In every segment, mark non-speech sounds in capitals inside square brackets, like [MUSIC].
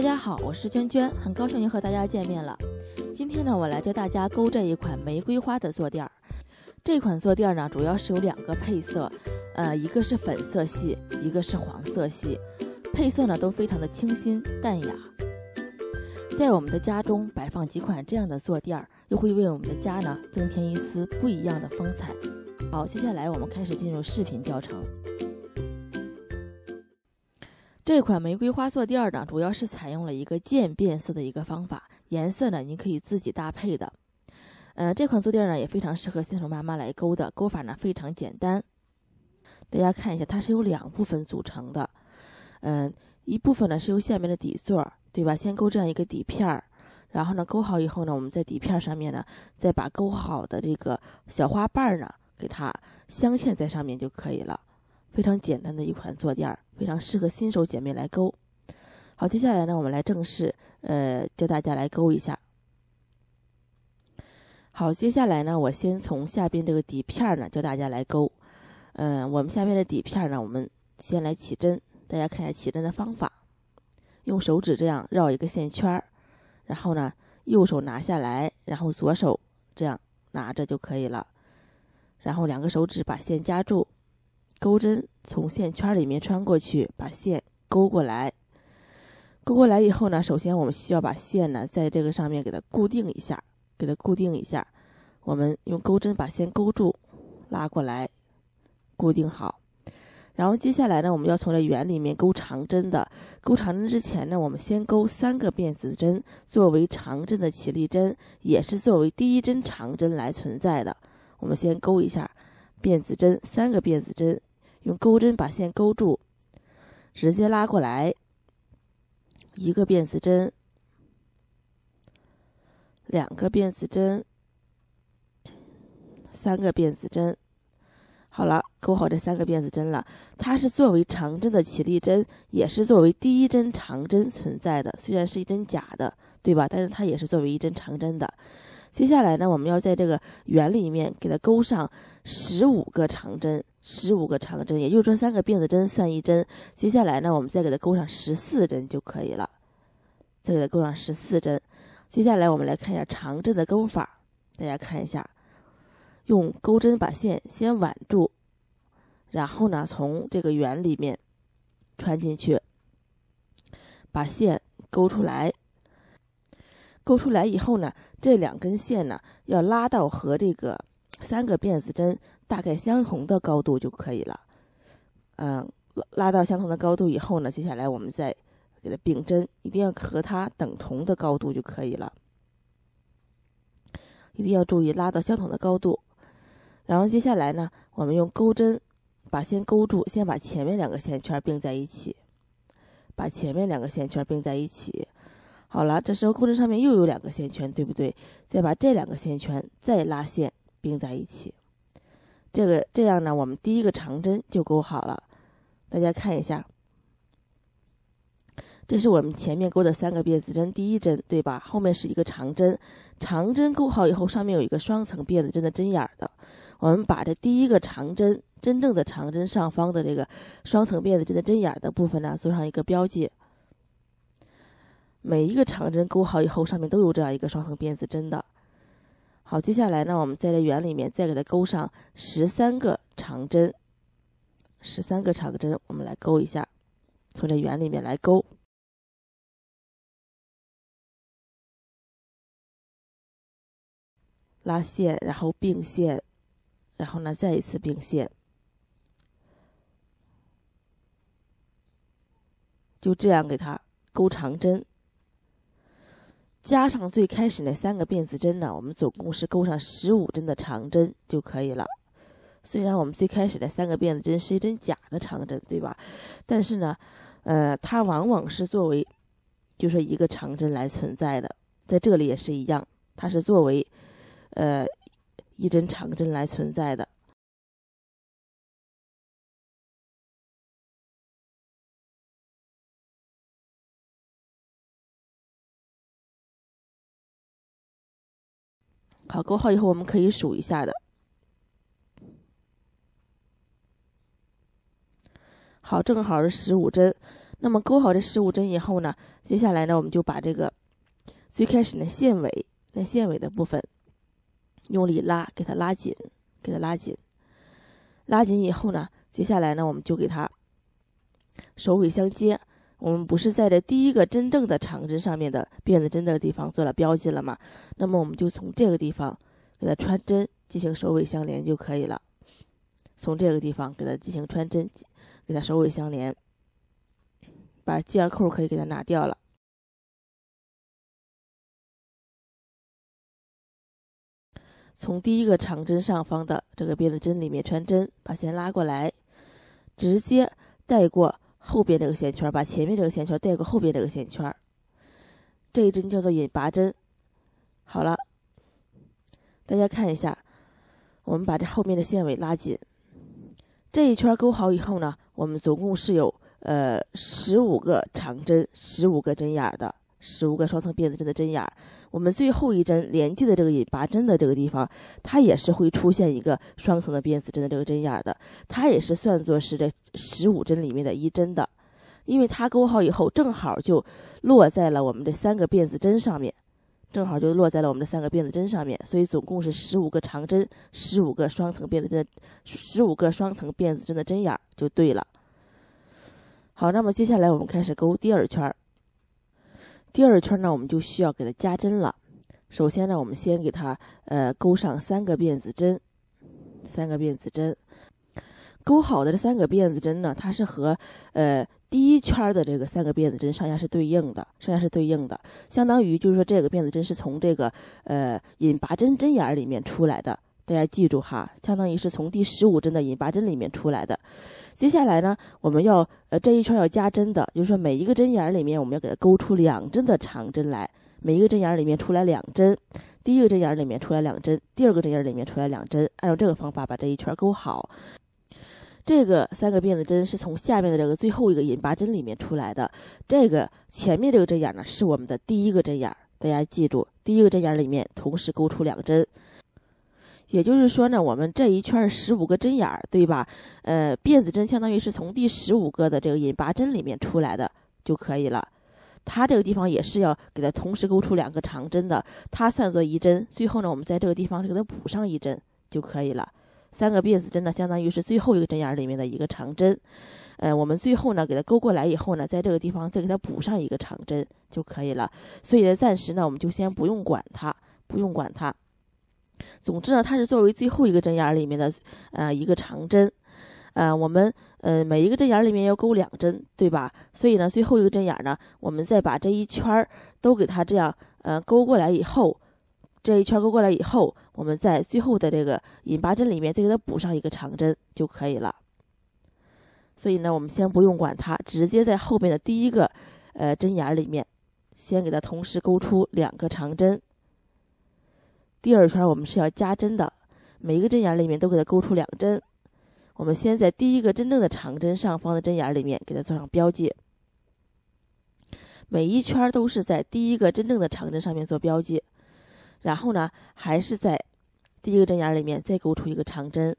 大家好，我是娟娟，很高兴又和大家见面了。今天呢，我来教大家钩这一款玫瑰花的坐垫儿。这款坐垫儿呢，主要是有两个配色，呃，一个是粉色系，一个是黄色系，配色呢都非常的清新淡雅。在我们的家中摆放几款这样的坐垫儿，又会为我们的家呢增添一丝不一样的风采。好，接下来我们开始进入视频教程。这款玫瑰花坐垫儿呢，主要是采用了一个渐变色的一个方法，颜色呢您可以自己搭配的。嗯，这款坐垫呢也非常适合新手妈妈来钩的，钩法呢非常简单。大家看一下，它是由两部分组成的。嗯，一部分呢是由下面的底座，对吧？先勾这样一个底片儿，然后呢勾好以后呢，我们在底片儿上面呢，再把勾好的这个小花瓣儿呢，给它镶嵌在上面就可以了。非常简单的一款坐垫儿，非常适合新手姐妹来钩。好，接下来呢，我们来正式呃教大家来钩一下。好，接下来呢，我先从下边这个底片儿呢教大家来钩。嗯，我们下边的底片儿呢，我们先来起针。大家看一下起针的方法，用手指这样绕一个线圈儿，然后呢右手拿下来，然后左手这样拿着就可以了，然后两个手指把线夹住。钩针从线圈里面穿过去，把线勾过来。勾过来以后呢，首先我们需要把线呢在这个上面给它固定一下，给它固定一下。我们用钩针把线勾住，拉过来，固定好。然后接下来呢，我们要从这圆里面钩长针的。钩长针之前呢，我们先钩三个辫子针，作为长针的起立针，也是作为第一针长针来存在的。我们先钩一下辫子针，三个辫子针。用钩针把线勾住，直接拉过来。一个辫子针，两个辫子针，三个辫子针，好了，钩好这三个辫子针了。它是作为长针的起立针，也是作为第一针长针存在的。虽然是一针假的，对吧？但是它也是作为一针长针的。接下来呢，我们要在这个圆里面给它钩上十五个长针。十五个长针，也就是三个辫子针算一针。接下来呢，我们再给它钩上十四针就可以了。再给它钩上十四针。接下来我们来看一下长针的钩法，大家看一下，用钩针把线先挽住，然后呢从这个圆里面穿进去，把线钩出来。钩出来以后呢，这两根线呢要拉到和这个三个辫子针。大概相同的高度就可以了。嗯，拉到相同的高度以后呢，接下来我们再给它并针，一定要和它等同的高度就可以了。一定要注意拉到相同的高度。然后接下来呢，我们用钩针把先钩住，先把前面两个线圈并在一起，把前面两个线圈并在一起。好了，这时候钩针上面又有两个线圈，对不对？再把这两个线圈再拉线并在一起。这个这样呢，我们第一个长针就钩好了。大家看一下，这是我们前面钩的三个辫子针，第一针对吧？后面是一个长针，长针钩好以后，上面有一个双层辫子针的针眼儿的。我们把这第一个长针，真正的长针上方的这个双层辫子针的针眼儿的部分呢，做上一个标记。每一个长针钩好以后，上面都有这样一个双层辫子针的。好，接下来呢，我们在这圆里面再给它勾上十三个长针，十三个长针，我们来勾一下，从这圆里面来勾，拉线，然后并线，然后呢，再一次并线，就这样给它勾长针。加上最开始那三个辫子针呢，我们总共是钩上十五针的长针就可以了。虽然我们最开始的三个辫子针是一针假的长针，对吧？但是呢，呃，它往往是作为，就是一个长针来存在的，在这里也是一样，它是作为，呃，一针长针来存在的。好，钩好以后我们可以数一下的。好，正好是十五针。那么钩好这十五针以后呢，接下来呢我们就把这个最开始的线尾那线尾的部分用力拉，给它拉紧，给它拉紧。拉紧以后呢，接下来呢我们就给它首尾相接。我们不是在这第一个真正的长针上面的辫子针的地方做了标记了吗？那么我们就从这个地方给它穿针，进行首尾相连就可以了。从这个地方给它进行穿针，给它首尾相连，把系耳扣可以给它拿掉了。从第一个长针上方的这个辫子针里面穿针，把线拉过来，直接带过。后边这个线圈把前面这个线圈带过后边这个线圈，这一针叫做引拔针。好了，大家看一下，我们把这后面的线尾拉紧。这一圈钩好以后呢，我们总共是有呃十五个长针，十五个针眼的。十五个双层辫子针的针眼儿，我们最后一针连接的这个引拔针的这个地方，它也是会出现一个双层的辫子针的这个针眼儿的，它也是算作是这十五针里面的一针的，因为它勾好以后正好就落在了我们这三个辫子针上面，正好就落在了我们这三个辫子针上面，所以总共是十五个长针，十五个双层辫子针，十五个双层辫子针的针眼儿就对了。好，那么接下来我们开始勾第二圈儿。第二圈呢，我们就需要给它加针了。首先呢，我们先给它呃钩上三个辫子针，三个辫子针。钩好的这三个辫子针呢，它是和呃第一圈的这个三个辫子针上下是对应的，上下是对应的。相当于就是说，这个辫子针是从这个呃引拔针针眼儿里面出来的。大家记住哈，相当于是从第十五针的引拔针里面出来的。接下来呢，我们要呃这一圈要加针的，就是说每一个针眼里面我们要给它勾出两针的长针来，每一个针眼里面出来两针，第一个针眼里面出来两针，第二个针眼里面出来两针，按照这个方法把这一圈勾好。这个三个辫子针是从下面的这个最后一个引拔针里面出来的，这个前面这个针眼呢是我们的第一个针眼，大家记住第一个针眼里面同时勾出两针。也就是说呢，我们这一圈儿十五个针眼儿，对吧？呃，辫子针相当于是从第十五个的这个引拔针里面出来的就可以了。它这个地方也是要给它同时勾出两个长针的，它算作一针。最后呢，我们在这个地方给它补上一针就可以了。三个辫子针呢，相当于是最后一个针眼里面的一个长针。呃，我们最后呢，给它勾过来以后呢，在这个地方再给它补上一个长针就可以了。所以呢，暂时呢，我们就先不用管它，不用管它。总之呢，它是作为最后一个针眼里面的，呃，一个长针，呃，我们呃每一个针眼里面要钩两针，对吧？所以呢，最后一个针眼呢，我们再把这一圈儿都给它这样，呃，钩过来以后，这一圈钩过来以后，我们在最后的这个引拔针里面再给它补上一个长针就可以了。所以呢，我们先不用管它，直接在后面的第一个呃针眼里面，先给它同时钩出两个长针。第二圈我们是要加针的，每一个针眼里面都给它勾出两针。我们先在第一个真正的长针上方的针眼里面给它做上标记。每一圈都是在第一个真正的长针上面做标记，然后呢，还是在第一个针眼里面再勾出一个长针。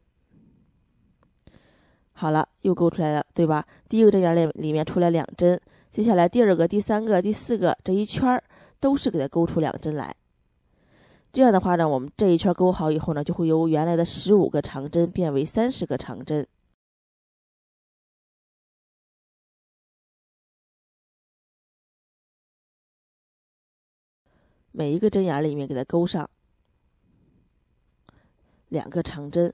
好了，又勾出来了，对吧？第一个针眼里里面出来两针，接下来第二个、第三个、第四个这一圈都是给它勾出两针来。这样的话呢，我们这一圈钩好以后呢，就会由原来的十五个长针变为三十个长针。每一个针眼里面给它钩上两个长针。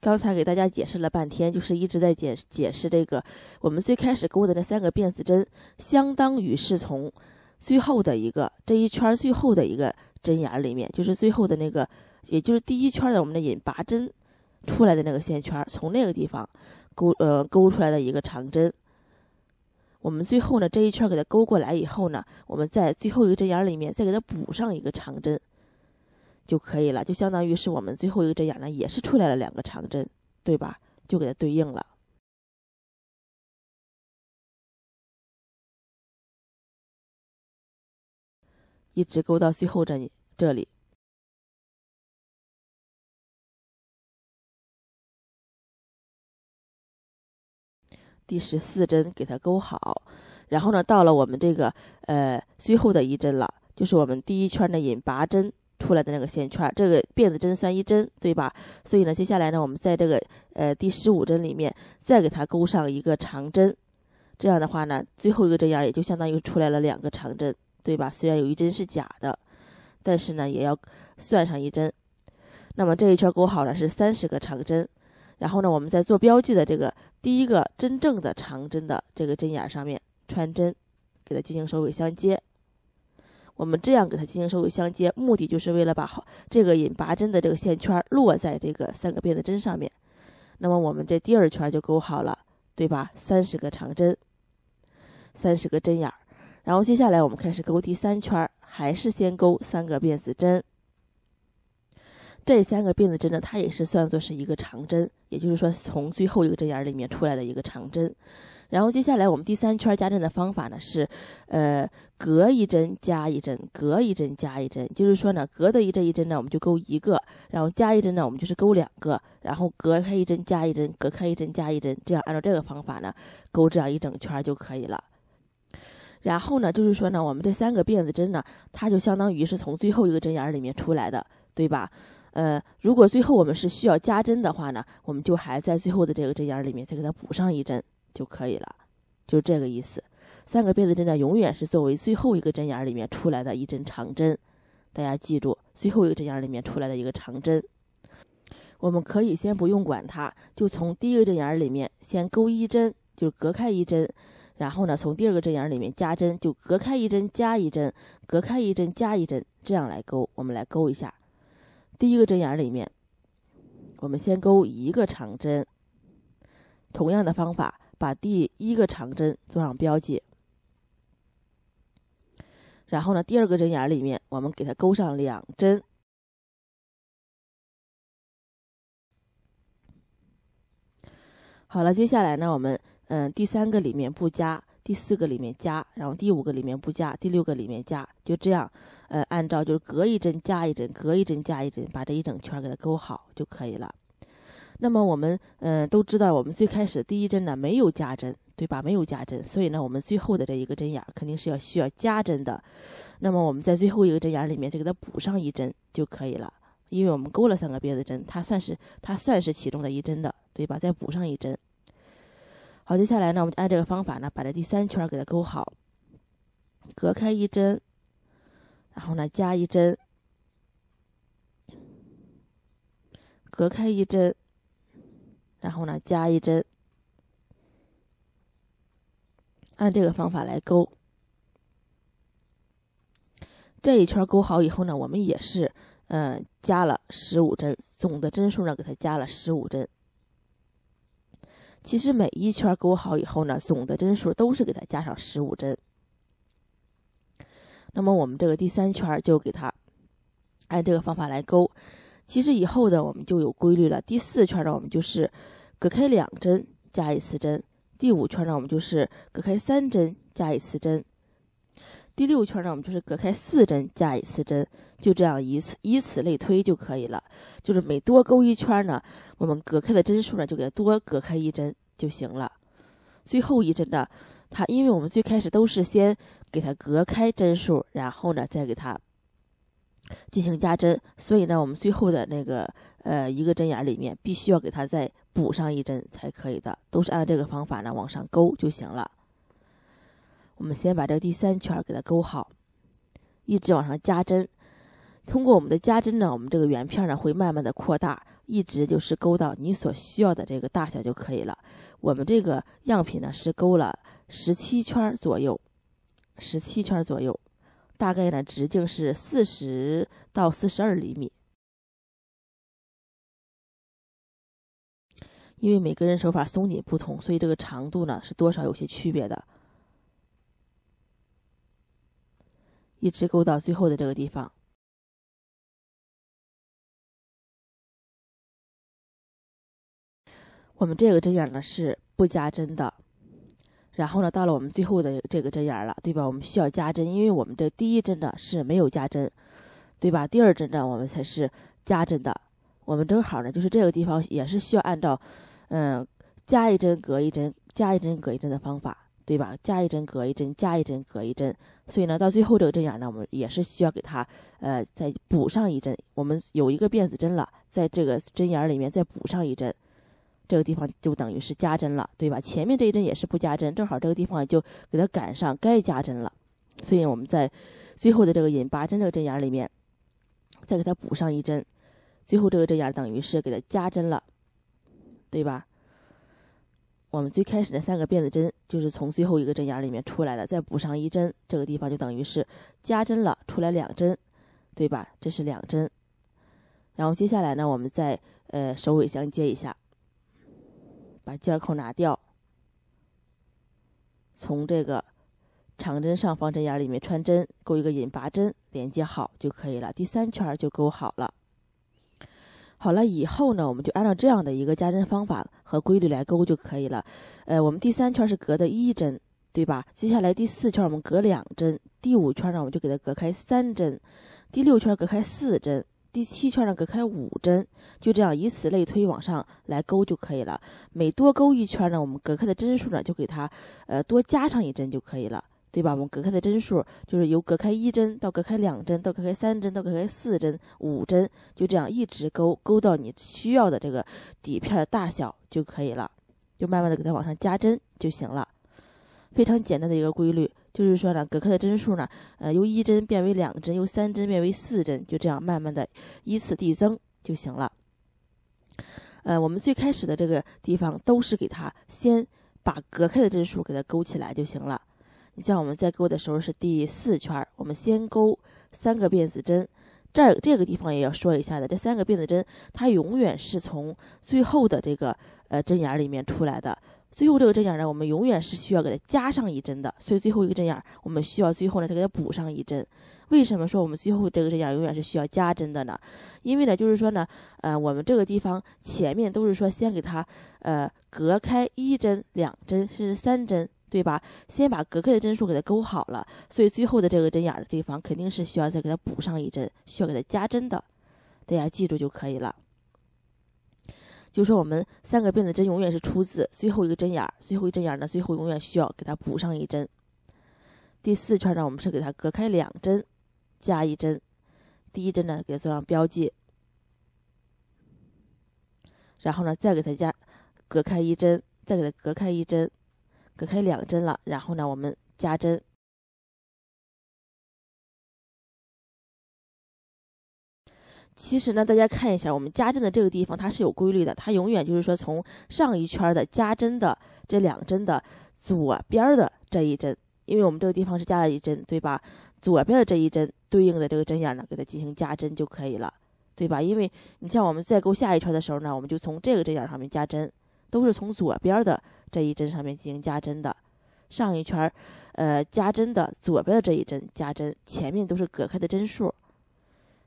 刚才给大家解释了半天，就是一直在解解释这个，我们最开始钩的那三个辫子针，相当于是从。最后的一个这一圈最后的一个针眼里面，就是最后的那个，也就是第一圈的我们的引拔针出来的那个线圈，从那个地方勾呃勾出来的一个长针。我们最后呢这一圈给它勾过来以后呢，我们在最后一个针眼里面再给它补上一个长针就可以了，就相当于是我们最后一个针眼呢也是出来了两个长针，对吧？就给它对应了。一直钩到最后这里这里，第十四针给它钩好，然后呢，到了我们这个呃最后的一针了，就是我们第一圈的引拔针出来的那个线圈，这个辫子针算一针对吧？所以呢，接下来呢，我们在这个呃第十五针里面再给它钩上一个长针，这样的话呢，最后一个针眼也就相当于出来了两个长针。对吧？虽然有一针是假的，但是呢，也要算上一针。那么这一圈钩好了是三十个长针，然后呢，我们在做标记的这个第一个真正的长针的这个针眼上面穿针，给它进行首尾相接。我们这样给它进行首尾相接，目的就是为了把好这个引拔针的这个线圈落在这个三个辫子针上面。那么我们这第二圈就钩好了，对吧？三十个长针，三十个针眼。然后接下来我们开始勾第三圈儿，还是先勾三个辫子针。这三个辫子针呢，它也是算作是一个长针，也就是说从最后一个针眼儿里面出来的一个长针。然后接下来我们第三圈加针的方法呢是，呃，隔一针加一针，隔一针加一针。就是说呢，隔的一针一针呢我们就勾一个，然后加一针呢我们就是勾两个，然后隔开一针加一针，隔开一针加一针，这样按照这个方法呢，勾这样一整圈儿就可以了。然后呢，就是说呢，我们这三个辫子针呢，它就相当于是从最后一个针眼儿里面出来的，对吧？呃，如果最后我们是需要加针的话呢，我们就还在最后的这个针眼儿里面再给它补上一针就可以了，就这个意思。三个辫子针呢，永远是作为最后一个针眼儿里面出来的一针长针，大家记住，最后一个针眼儿里面出来的一个长针，我们可以先不用管它，就从第一个针眼儿里面先钩一针，就是隔开一针。然后呢，从第二个针眼里面加针，就隔开一针加一针，隔开一针加一针，这样来钩。我们来钩一下，第一个针眼里面，我们先钩一个长针。同样的方法，把第一个长针做上标记。然后呢，第二个针眼里面，我们给它钩上两针。好了，接下来呢，我们。嗯，第三个里面不加，第四个里面加，然后第五个里面不加，第六个里面加，就这样，呃，按照就是隔一针加一针，隔一针加一针，把这一整圈给它勾好就可以了。那么我们，嗯，都知道我们最开始第一针呢没有加针，对吧？没有加针，所以呢我们最后的这一个针眼肯定是要需要加针的。那么我们在最后一个针眼里面再给它补上一针就可以了，因为我们勾了三个辫子针，它算是它算是其中的一针的，对吧？再补上一针。好，接下来呢，我们就按这个方法呢，把这第三圈给它勾好，隔开一针，然后呢加一针，隔开一针，然后呢加一针，按这个方法来勾。这一圈勾好以后呢，我们也是，嗯，加了十五针，总的针数呢，给它加了十五针。其实每一圈钩好以后呢，总的针数都是给它加上十五针。那么我们这个第三圈就给它按这个方法来钩。其实以后的我们就有规律了。第四圈呢，我们就是隔开两针加一次针；第五圈呢，我们就是隔开三针加一次针。第六圈呢，我们就是隔开四针加一次针，就这样以此以此类推就可以了。就是每多勾一圈呢，我们隔开的针数呢就给它多隔开一针就行了。最后一针呢，它因为我们最开始都是先给它隔开针数，然后呢再给它进行加针，所以呢我们最后的那个呃一个针眼里面必须要给它再补上一针才可以的。都是按这个方法呢往上勾就行了。我们先把这第三圈给它勾好，一直往上加针。通过我们的加针呢，我们这个圆片呢会慢慢的扩大，一直就是勾到你所需要的这个大小就可以了。我们这个样品呢是勾了十七圈左右，十七圈左右，大概呢直径是四十到四十二厘米。因为每个人手法松紧不同，所以这个长度呢是多少有些区别的。一直勾到最后的这个地方，我们这个针眼呢是不加针的，然后呢，到了我们最后的这个针眼了，对吧？我们需要加针，因为我们这第一针呢是没有加针，对吧？第二针呢，我们才是加针的。我们正好呢，就是这个地方也是需要按照，嗯，加一针隔一针，加一针隔一针的方法。对吧？加一针，隔一针，加一针，隔一针。所以呢，到最后这个针眼呢，我们也是需要给它，呃，再补上一针。我们有一个辫子针了，在这个针眼里面再补上一针，这个地方就等于是加针了，对吧？前面这一针也是不加针，正好这个地方就给它赶上该加针了。所以我们在最后的这个引拔针这个针眼里面再给它补上一针，最后这个针眼等于是给它加针了，对吧？我们最开始的三个辫子针就是从最后一个针眼里面出来的，再补上一针，这个地方就等于是加针了，出来两针，对吧？这是两针。然后接下来呢，我们再呃首尾相接一下，把尖扣拿掉，从这个长针上方针眼里面穿针，勾一个引拔针，连接好就可以了。第三圈就勾好了。好了以后呢，我们就按照这样的一个加针方法和规律来钩就可以了。呃，我们第三圈是隔的一针，对吧？接下来第四圈我们隔两针，第五圈呢我们就给它隔开三针，第六圈隔开四针，第七圈呢隔开五针，就这样以此类推往上来钩就可以了。每多钩一圈呢，我们隔开的针数呢就给它呃多加上一针就可以了。对吧？我们隔开的针数就是由隔开一针到隔开两针，到隔开三针，到隔开四针、五针，就这样一直勾勾到你需要的这个底片的大小就可以了。就慢慢的给它往上加针就行了。非常简单的一个规律，就是说呢，隔开的针数呢，呃，由一针变为两针，由三针变为四针，就这样慢慢的依次递增就行了。呃，我们最开始的这个地方都是给它先把隔开的针数给它勾起来就行了。你像我们在钩的时候是第四圈儿，我们先钩三个辫子针，这这个地方也要说一下的。这三个辫子针，它永远是从最后的这个呃针眼里面出来的。最后这个针眼呢，我们永远是需要给它加上一针的。所以最后一个针眼，我们需要最后呢再给它补上一针。为什么说我们最后这个针眼永远是需要加针的呢？因为呢，就是说呢，呃，我们这个地方前面都是说先给它呃隔开一针、两针，甚至三针。对吧？先把隔开的针数给它勾好了，所以最后的这个针眼儿的地方肯定是需要再给它补上一针，需要给它加针的，大家记住就可以了。就说我们三个辫子针永远是出自最后一个针眼儿，最后一针眼儿呢，最后永远需要给它补上一针。第四圈呢，我们是给它隔开两针，加一针，第一针呢给它做上标记，然后呢再给它加隔开一针，再给它隔开一针。隔开两针了，然后呢，我们加针。其实呢，大家看一下，我们加针的这个地方，它是有规律的，它永远就是说从上一圈的加针的这两针的左边的这一针，因为我们这个地方是加了一针，对吧？左边的这一针对应的这个针眼呢，给它进行加针就可以了，对吧？因为你像我们再勾下一圈的时候呢，我们就从这个针眼上面加针，都是从左边的。这一针上面进行加针的，上一圈儿，呃，加针的左边的这一针加针，前面都是隔开的针数，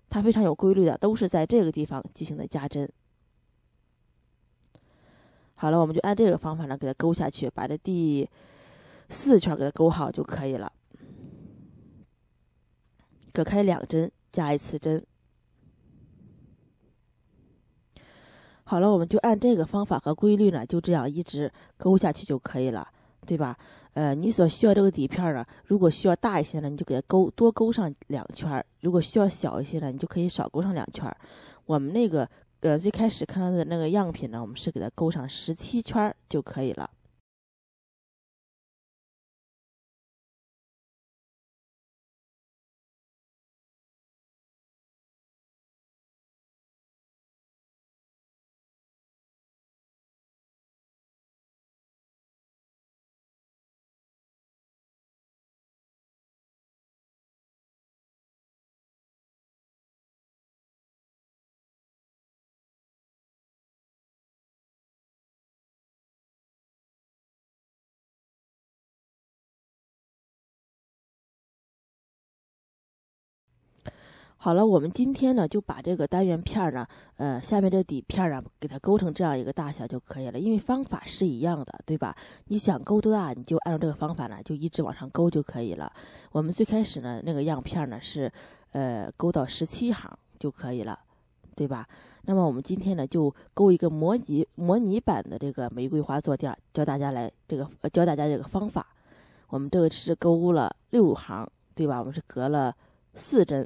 它非常有规律的，都是在这个地方进行的加针。好了，我们就按这个方法呢，给它勾下去，把这第四圈给它勾好就可以了。隔开两针，加一次针。好了，我们就按这个方法和规律呢，就这样一直勾下去就可以了，对吧？呃，你所需要这个底片呢，如果需要大一些呢，你就给它勾多勾上两圈儿；如果需要小一些呢，你就可以少勾上两圈儿。我们那个呃最开始看到的那个样品呢，我们是给它勾上十七圈儿就可以了。好了，我们今天呢就把这个单元片儿呢，呃，下面这底片儿呢给它勾成这样一个大小就可以了，因为方法是一样的，对吧？你想勾多大，你就按照这个方法呢，就一直往上勾就可以了。我们最开始呢那个样片呢是，呃，勾到十七行就可以了，对吧？那么我们今天呢就勾一个模拟模拟版的这个玫瑰花坐垫，教大家来这个教大家这个方法。我们这个是勾了六行，对吧？我们是隔了四针。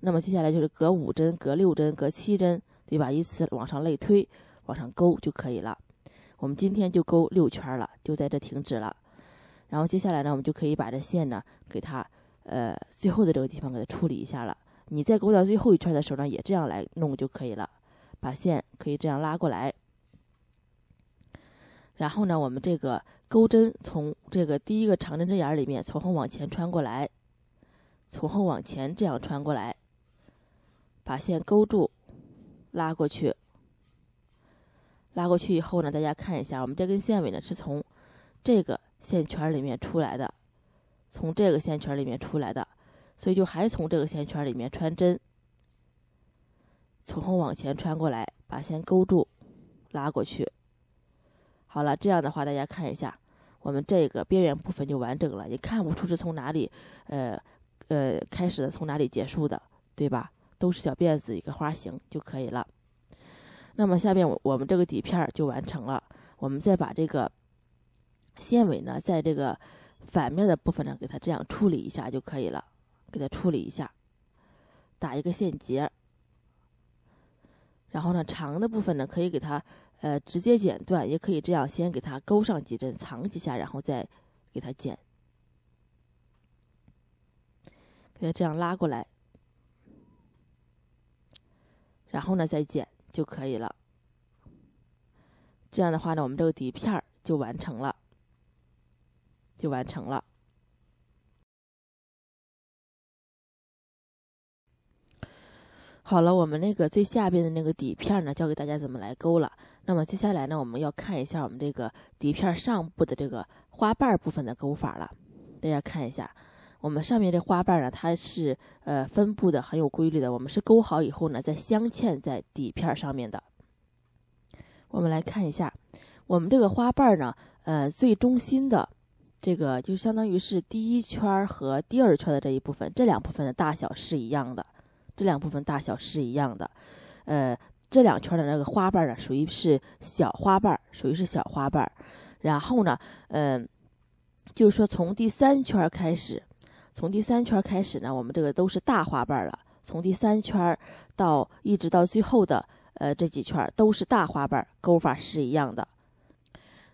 那么接下来就是隔五针、隔六针、隔七针，对吧？依次往上类推，往上钩就可以了。我们今天就钩六圈了，就在这停止了。然后接下来呢，我们就可以把这线呢，给它呃，最后的这个地方给它处理一下了。你再钩到最后一圈的时候呢，也这样来弄就可以了。把线可以这样拉过来，然后呢，我们这个钩针从这个第一个长针针眼里面从后往前穿过来，从后往前这样穿过来。把线勾住，拉过去。拉过去以后呢，大家看一下，我们这根线尾呢是从这个线圈里面出来的，从这个线圈里面出来的，所以就还从这个线圈里面穿针，从后往前穿过来，把线勾住，拉过去。好了，这样的话，大家看一下，我们这个边缘部分就完整了，也看不出是从哪里，呃呃，开始的，从哪里结束的，对吧？都是小辫子一个花型就可以了。那么下面我我们这个底片儿就完成了。我们再把这个线尾呢，在这个反面的部分呢，给它这样处理一下就可以了。给它处理一下，打一个线结。然后呢，长的部分呢，可以给它呃直接剪断，也可以这样先给它勾上几针，藏几下，然后再给它剪。给它这样拉过来。然后呢，再剪就可以了。这样的话呢，我们这个底片儿就完成了，就完成了。好了，我们那个最下边的那个底片呢，教给大家怎么来勾了。那么接下来呢，我们要看一下我们这个底片上部的这个花瓣部分的勾法了。大家看一下。我们上面这花瓣呢，它是呃分布的很有规律的。我们是勾好以后呢，再镶嵌在底片上面的。我们来看一下，我们这个花瓣呢，呃，最中心的这个就相当于是第一圈和第二圈的这一部分，这两部分的大小是一样的。这两部分大小是一样的。呃，这两圈的那个花瓣呢，属于是小花瓣，属于是小花瓣。然后呢，嗯，就是说从第三圈开始。从第三圈开始呢，我们这个都是大花瓣了。从第三圈到一直到最后的呃这几圈都是大花瓣，钩法是一样的。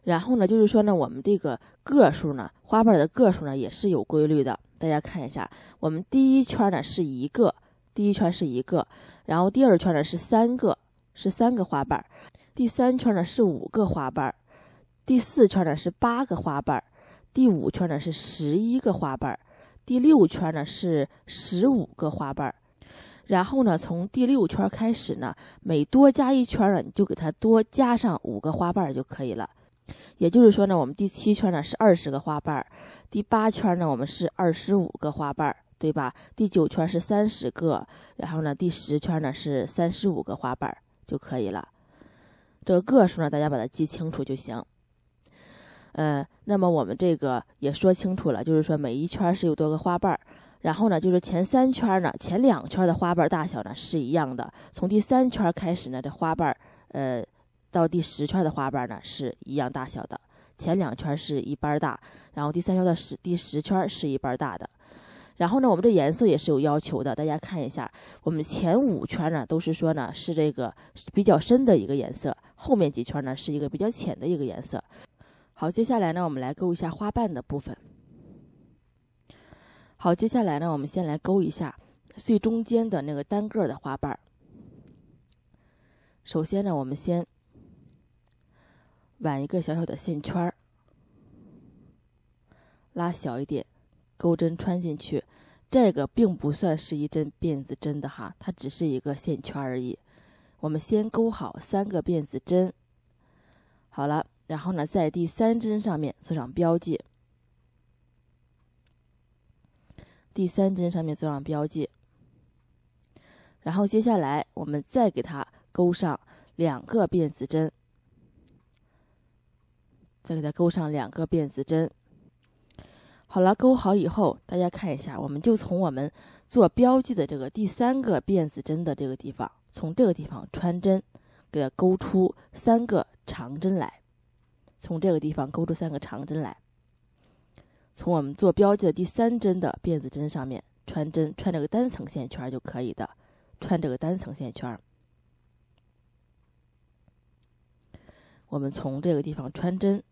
然后呢，就是说呢，我们这个个数呢，花瓣的个数呢也是有规律的。大家看一下，我们第一圈呢是一个，第一圈是一个，然后第二圈呢是三个，是三个花瓣，第三圈呢是五个花瓣，第四圈呢是八个花瓣，第五圈呢是十一个花瓣。第六圈呢是十五个花瓣儿，然后呢从第六圈开始呢，每多加一圈呢，你就给它多加上五个花瓣儿就可以了。也就是说呢，我们第七圈呢是二十个花瓣儿，第八圈呢我们是二十五个花瓣儿，对吧？第九圈是三十个，然后呢第十圈呢是三十五个花瓣儿就可以了。这个个数呢，大家把它记清楚就行。嗯，那么我们这个也说清楚了，就是说每一圈是有多个花瓣儿，然后呢，就是前三圈呢，前两圈的花瓣大小呢是一样的，从第三圈开始呢，这花瓣，呃，到第十圈的花瓣呢是一样大小的，前两圈是一般大，然后第三圈到十第十圈是一般大的，然后呢，我们这颜色也是有要求的，大家看一下，我们前五圈呢都是说呢是这个比较深的一个颜色，后面几圈呢是一个比较浅的一个颜色。好，接下来呢，我们来勾一下花瓣的部分。好，接下来呢，我们先来勾一下最中间的那个单个的花瓣。首先呢，我们先挽一个小小的线圈儿，拉小一点，钩针穿进去。这个并不算是一针辫子针的哈，它只是一个线圈而已。我们先勾好三个辫子针，好了。然后呢，在第三针上面做上标记。第三针上面做上标记。然后接下来，我们再给它钩上两个辫子针。再给它钩上两个辫子针。好了，钩好以后，大家看一下，我们就从我们做标记的这个第三个辫子针的这个地方，从这个地方穿针，给它钩出三个长针来。从这个地方勾出三个长针来，从我们做标记的第三针的辫子针上面穿针，穿这个单层线圈就可以的，穿这个单层线圈。我们从这个地方穿针，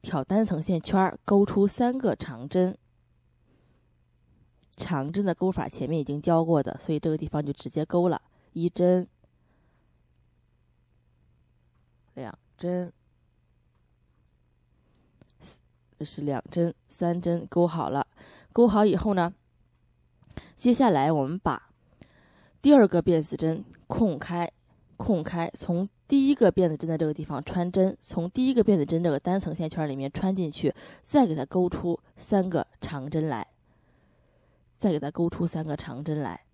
挑单层线圈，勾出三个长针。长针的勾法前面已经教过的，所以这个地方就直接勾了一针，两针。这是两针、三针钩好了，钩好以后呢，接下来我们把第二个辫子针空开，空开，从第一个辫子针的这个地方穿针，从第一个辫子针这个单层线圈里面穿进去，再给它钩出三个长针来，再给它钩出三个长针来。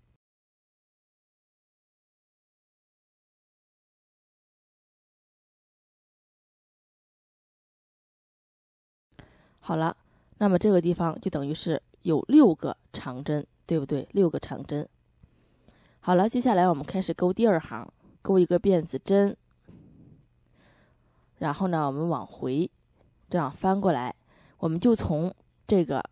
好了，那么这个地方就等于是有六个长针，对不对？六个长针。好了，接下来我们开始钩第二行，钩一个辫子针。然后呢，我们往回这样翻过来，我们就从这个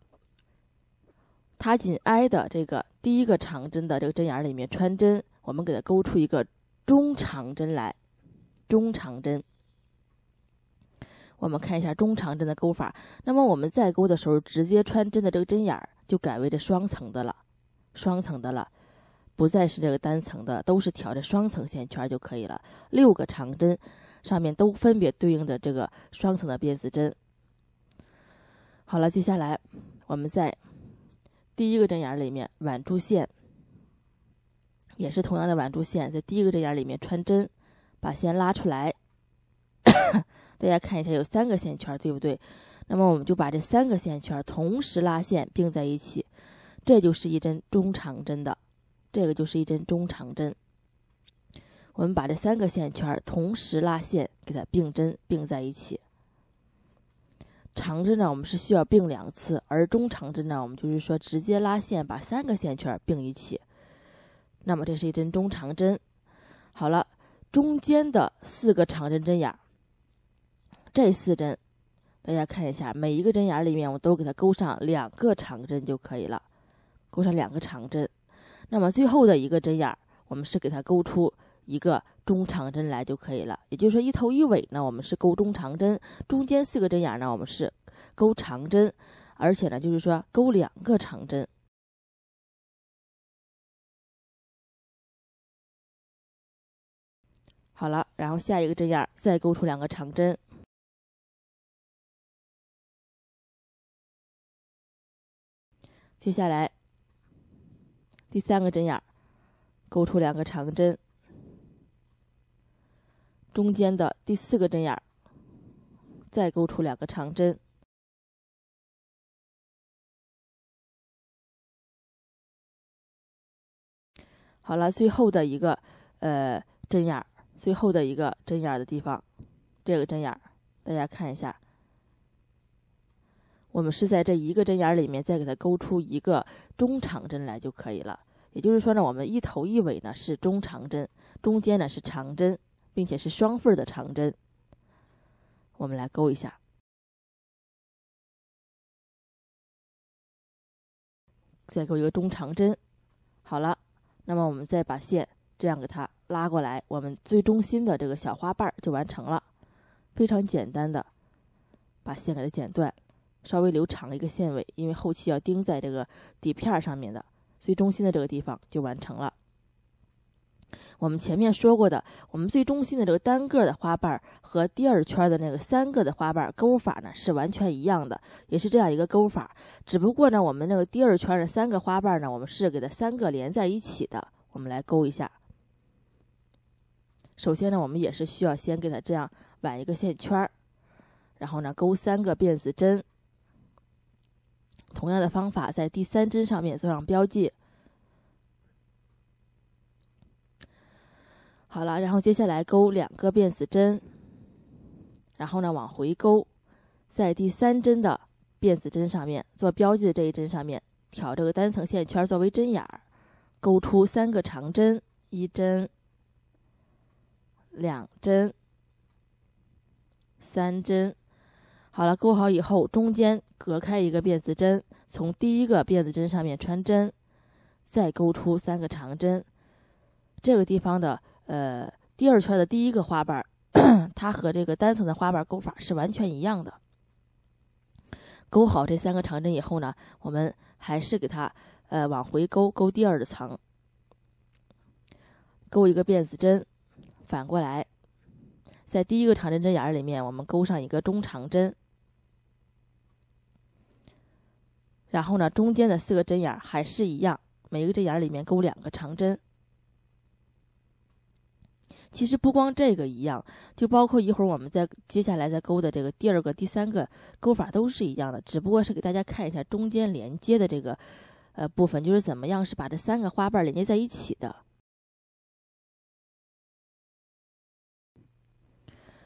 它紧挨的这个第一个长针的这个针眼里面穿针，我们给它钩出一个中长针来，中长针。我们看一下中长针的钩法。那么我们在钩的时候，直接穿针的这个针眼儿就改为这双层的了，双层的了，不再是这个单层的，都是挑着双层线圈就可以了。六个长针上面都分别对应的这个双层的辫子针。好了，接下来我们在第一个针眼里面挽住线，也是同样的挽住线，在第一个针眼里面穿针，把线拉出来。[COUGHS] 大家看一下，有三个线圈，对不对？那么我们就把这三个线圈同时拉线并在一起，这就是一针中长针的。这个就是一针中长针。我们把这三个线圈同时拉线，给它并针并在一起。长针呢，我们是需要并两次，而中长针呢，我们就是说直接拉线把三个线圈并一起。那么这是一针中长针。好了，中间的四个长针针眼。这四针，大家看一下，每一个针眼里面我都给它钩上两个长针就可以了，钩上两个长针。那么最后的一个针眼，我们是给它钩出一个中长针来就可以了。也就是说，一头一尾呢，我们是钩中长针，中间四个针眼呢，我们是钩长针，而且呢，就是说钩两个长针。好了，然后下一个针眼再钩出两个长针。接下来，第三个针眼儿勾出两个长针，中间的第四个针眼儿再勾出两个长针。好了，最后的一个呃针眼儿，最后的一个针眼儿的地方，这个针眼儿大家看一下。我们是在这一个针眼里面再给它勾出一个中长针来就可以了。也就是说呢，我们一头一尾呢是中长针，中间呢是长针，并且是双份的长针。我们来勾一下，再勾一个中长针。好了，那么我们再把线这样给它拉过来，我们最中心的这个小花瓣就完成了。非常简单的，把线给它剪断。稍微留长了一个线尾，因为后期要钉在这个底片上面的，最中心的这个地方就完成了。我们前面说过的，我们最中心的这个单个的花瓣和第二圈的那个三个的花瓣钩法呢是完全一样的，也是这样一个钩法。只不过呢，我们那个第二圈的三个花瓣呢，我们是给它三个连在一起的。我们来钩一下。首先呢，我们也是需要先给它这样挽一个线圈，然后呢，钩三个辫子针。同样的方法，在第三针上面做上标记。好了，然后接下来钩两个辫子针，然后呢往回钩，在第三针的辫子针上面做标记的这一针上面，挑这个单层线圈作为针眼儿，钩出三个长针，一针、两针、三针。好了，钩好以后，中间隔开一个辫子针，从第一个辫子针上面穿针，再钩出三个长针。这个地方的，呃，第二圈的第一个花瓣，[COUGHS] 它和这个单层的花瓣钩法是完全一样的。钩好这三个长针以后呢，我们还是给它，呃，往回钩，钩第二层，钩一个辫子针，反过来，在第一个长针针眼里面，我们钩上一个中长针。然后呢，中间的四个针眼还是一样，每个针眼里面钩两个长针。其实不光这个一样，就包括一会儿我们再接下来再钩的这个第二个、第三个钩法都是一样的，只不过是给大家看一下中间连接的这个呃部分，就是怎么样是把这三个花瓣连接在一起的。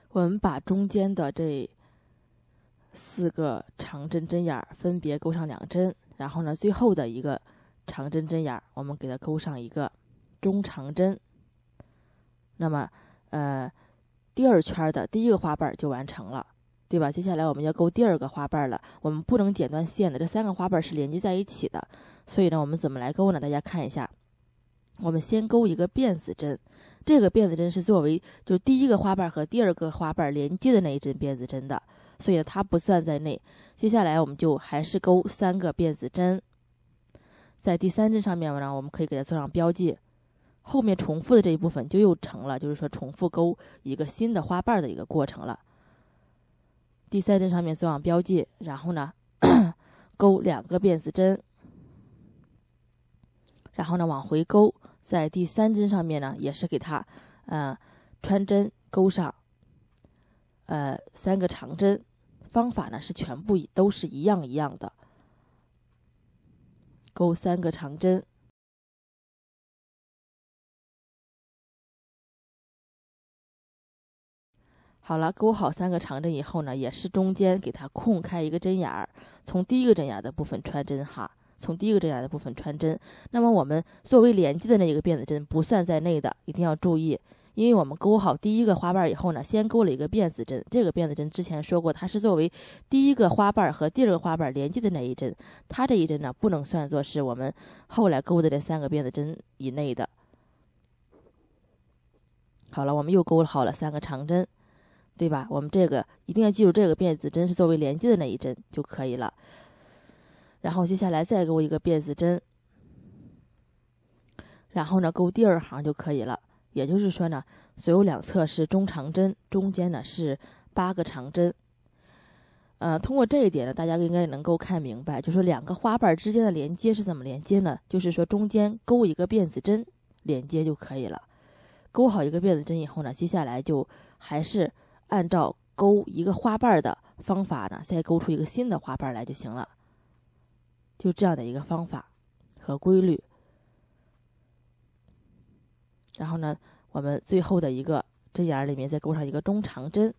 我们把中间的这。四个长针针眼儿分别钩上两针，然后呢，最后的一个长针针眼儿，我们给它钩上一个中长针。那么，呃，第二圈的第一个花瓣就完成了，对吧？接下来我们要钩第二个花瓣了。我们不能剪断线的，这三个花瓣是连接在一起的。所以呢，我们怎么来钩呢？大家看一下，我们先钩一个辫子针，这个辫子针是作为就是第一个花瓣和第二个花瓣连接的那一针辫子针的。所以它不算在内。接下来，我们就还是钩三个辫子针，在第三针上面呢，我们可以给它做上标记。后面重复的这一部分就又成了，就是说重复钩一个新的花瓣的一个过程了。第三针上面做上标记，然后呢，钩 [COUGHS] 两个辫子针，然后呢往回钩，在第三针上面呢，也是给它，嗯，穿针钩上。呃，三个长针，方法呢是全部都是一样一样的，钩三个长针。好了，钩好三个长针以后呢，也是中间给它空开一个针眼儿，从第一个针眼的部分穿针哈，从第一个针眼的部分穿针。那么我们作为连接的那一个辫子针不算在内的，一定要注意。因为我们勾好第一个花瓣以后呢，先勾了一个辫子针。这个辫子针之前说过，它是作为第一个花瓣和第二个花瓣连接的那一针。它这一针呢，不能算作是我们后来勾的这三个辫子针以内的。好了，我们又勾好了三个长针，对吧？我们这个一定要记住，这个辫子针是作为连接的那一针就可以了。然后接下来再勾一个辫子针，然后呢，勾第二行就可以了。也就是说呢，左右两侧是中长针，中间呢是八个长针。呃，通过这一点呢，大家应该能够看明白，就是两个花瓣之间的连接是怎么连接呢？就是说中间勾一个辫子针连接就可以了。勾好一个辫子针以后呢，接下来就还是按照勾一个花瓣的方法呢，再勾出一个新的花瓣来就行了。就这样的一个方法和规律。然后呢，我们最后的一个针眼里面再钩上一个中长针。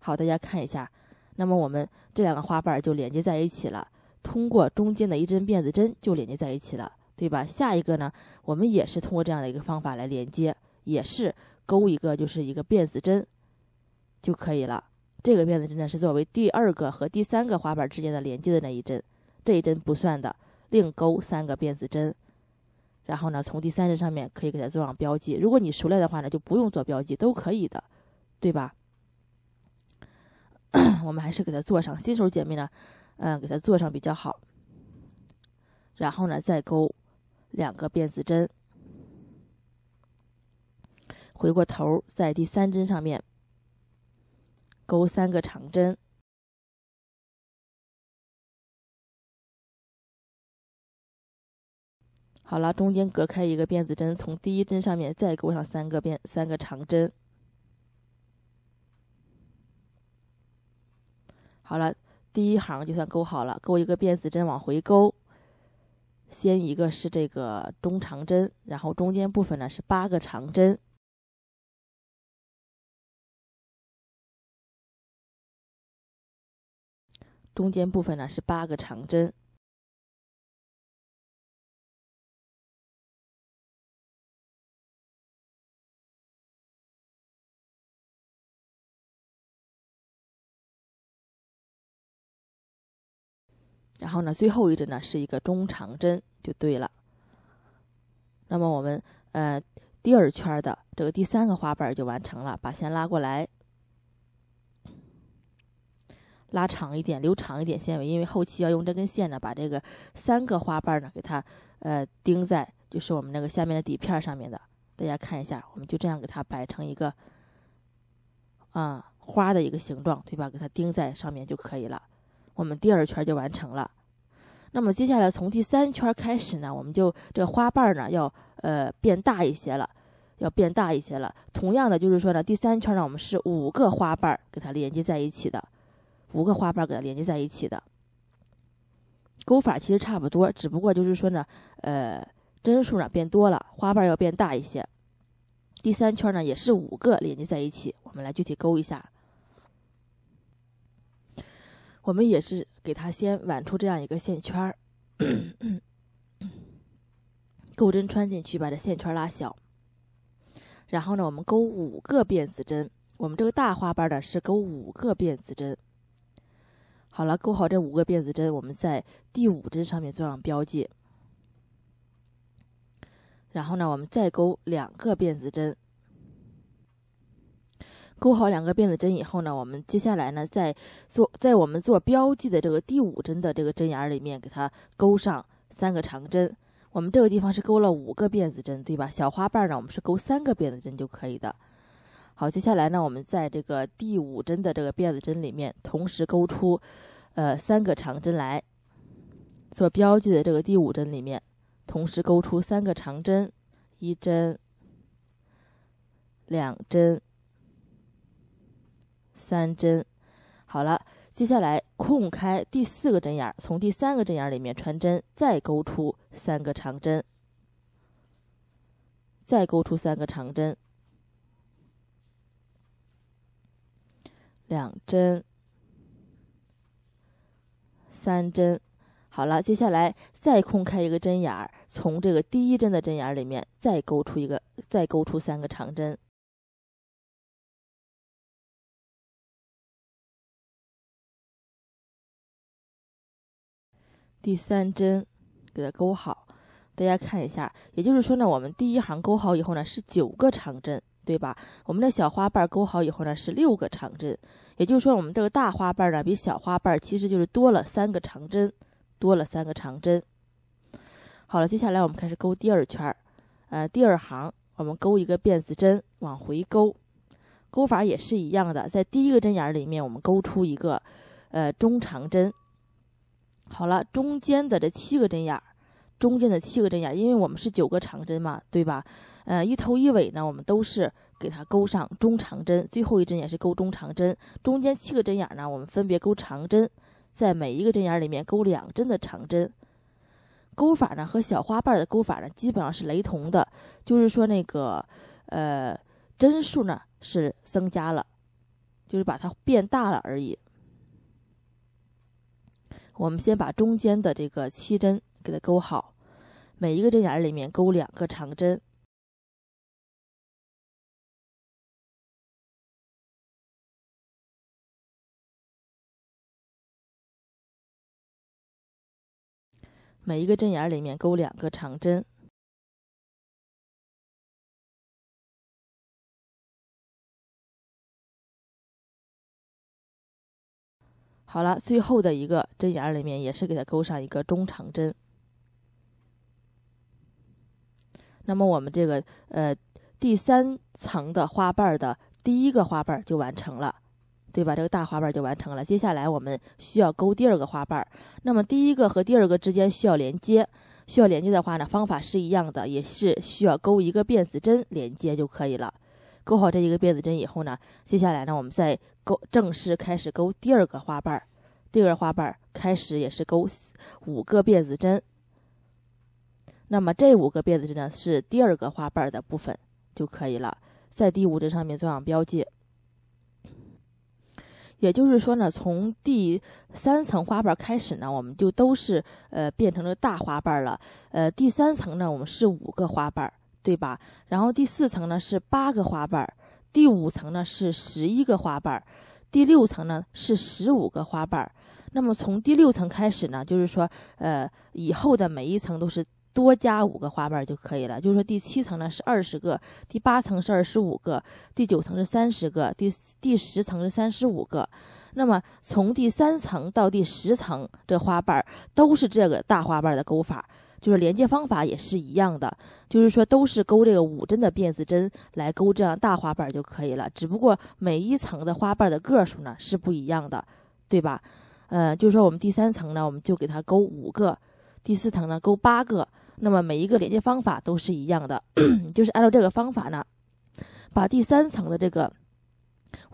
好，大家看一下，那么我们这两个花瓣就连接在一起了，通过中间的一针辫子针就连接在一起了，对吧？下一个呢，我们也是通过这样的一个方法来连接，也是钩一个就是一个辫子针就可以了。这个辫子针呢是作为第二个和第三个花瓣之间的连接的那一针，这一针不算的，另钩三个辫子针。然后呢，从第三针上面可以给它做上标记。如果你熟练的话呢，就不用做标记，都可以的，对吧？[COUGHS] 我们还是给它做上。新手姐妹呢，嗯，给它做上比较好。然后呢，再钩两个辫子针。回过头，在第三针上面钩三个长针。好了，中间隔开一个辫子针，从第一针上面再钩上三个辫三个长针。好了，第一行就算钩好了，钩一个辫子针往回钩，先一个是这个中长针，然后中间部分呢是八个长针，中间部分呢是八个长针。然后呢，最后一针呢是一个中长针，就对了。那么我们呃第二圈的这个第三个花瓣儿就完成了，把线拉过来，拉长一点，留长一点线尾，因为后期要用这根线呢把这个三个花瓣儿呢给它呃钉在就是我们那个下面的底片儿上面的。大家看一下，我们就这样给它摆成一个啊花的一个形状，对吧？给它钉在上面就可以了。我们第二圈就完成了，那么接下来从第三圈开始呢，我们就这个花瓣呢要呃变大一些了，要变大一些了。同样的就是说呢，第三圈呢我们是五个花瓣给它连接在一起的，五个花瓣给它连接在一起的，钩法其实差不多，只不过就是说呢，呃针数呢变多了，花瓣要变大一些。第三圈呢也是五个连接在一起，我们来具体钩一下。我们也是给它先挽出这样一个线圈儿，钩针穿进去，把这线圈拉小。然后呢，我们钩五个辫子针。我们这个大花瓣呢是钩五个辫子针。好了，钩好这五个辫子针，我们在第五针上面做上标记。然后呢，我们再钩两个辫子针。钩好两个辫子针以后呢，我们接下来呢，在做在我们做标记的这个第五针的这个针眼里面，给它钩上三个长针。我们这个地方是钩了五个辫子针，对吧？小花瓣呢，我们是钩三个辫子针就可以的。好，接下来呢，我们在这个第五针的这个辫子针里面，同时钩出呃三个长针来。做标记的这个第五针里面，同时钩出三个长针，一针，两针。三针，好了，接下来空开第四个针眼，从第三个针眼里面穿针，再勾出三个长针，再勾出三个长针，两针，三针，好了，接下来再空开一个针眼，从这个第一针的针眼里面再勾出一个，再勾出三个长针。第三针给它勾好，大家看一下，也就是说呢，我们第一行勾好以后呢是九个长针，对吧？我们的小花瓣勾好以后呢是六个长针，也就是说我们这个大花瓣呢比小花瓣其实就是多了三个长针，多了三个长针。好了，接下来我们开始勾第二圈儿，呃，第二行我们勾一个辫子针，往回勾，钩法也是一样的，在第一个针眼里面我们勾出一个，呃，中长针。好了，中间的这七个针眼儿，中间的七个针眼儿，因为我们是九个长针嘛，对吧？呃，一头一尾呢，我们都是给它钩上中长针，最后一针也是钩中长针，中间七个针眼呢，我们分别钩长针，在每一个针眼里面钩两针的长针，钩法呢和小花瓣的钩法呢基本上是雷同的，就是说那个呃针数呢是增加了，就是把它变大了而已。我们先把中间的这个七针给它钩好，每一个针眼里面钩两个长针，每一个针眼里面钩两个长针。好了，最后的一个针眼儿里面也是给它钩上一个中长针。那么我们这个呃第三层的花瓣儿的第一个花瓣儿就完成了，对吧？这个大花瓣儿就完成了。接下来我们需要钩第二个花瓣儿。那么第一个和第二个之间需要连接，需要连接的话呢，方法是一样的，也是需要钩一个辫子针连接就可以了。勾好这一个辫子针以后呢，接下来呢，我们再勾正式开始勾第二个花瓣儿。第二个花瓣儿开始也是勾五个辫子针。那么这五个辫子针呢，是第二个花瓣儿的部分就可以了。在第五针上面做上标记。也就是说呢，从第三层花瓣开始呢，我们就都是呃变成了大花瓣了。呃，第三层呢，我们是五个花瓣儿。对吧？然后第四层呢是八个花瓣儿，第五层呢是十一个花瓣儿，第六层呢是十五个花瓣儿。那么从第六层开始呢，就是说，呃，以后的每一层都是多加五个花瓣就可以了。就是说第七层呢是二十个，第八层是二十五个，第九层是三十个，第第十层是三十五个。那么从第三层到第十层这花瓣儿都是这个大花瓣儿的勾法。就是连接方法也是一样的，就是说都是勾这个五针的辫子针来勾这样大花瓣就可以了。只不过每一层的花瓣的个数呢是不一样的，对吧？嗯，就是说我们第三层呢，我们就给它勾五个，第四层呢勾八个，那么每一个连接方法都是一样的，就是按照这个方法呢，把第三层的这个